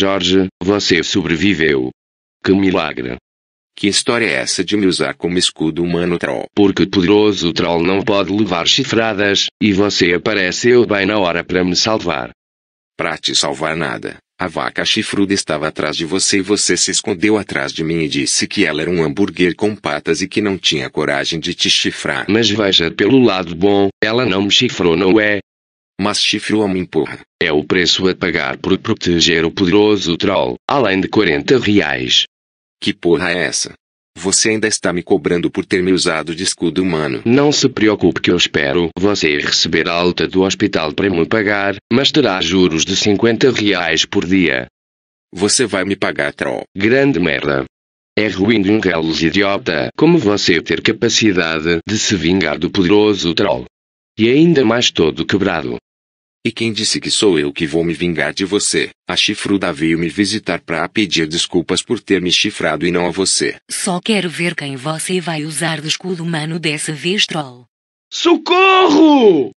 Jorge, você sobreviveu. Que milagre. Que história é essa de me usar como escudo humano troll? Porque poderoso troll não pode levar chifradas, e você apareceu bem na hora para me salvar. Pra te salvar nada. A vaca chifruda estava atrás de você e você se escondeu atrás de mim e disse que ela era um hambúrguer com patas e que não tinha coragem de te chifrar. Mas veja pelo lado bom, ela não me chifrou não é? mas chifre-o porra. É o preço a pagar por proteger o poderoso troll, além de 40 reais. Que porra é essa? Você ainda está me cobrando por ter me usado de escudo humano. Não se preocupe que eu espero você receber a alta do hospital para me pagar, mas terá juros de 50 reais por dia. Você vai me pagar, troll. Grande merda. É ruim de um relos idiota como você ter capacidade de se vingar do poderoso troll. E ainda mais todo quebrado. E quem disse que sou eu que vou me vingar de você? A chifruda veio me visitar para pedir desculpas por ter me chifrado e não a você. Só quero ver quem você vai usar de escudo humano dessa vez, troll. Socorro!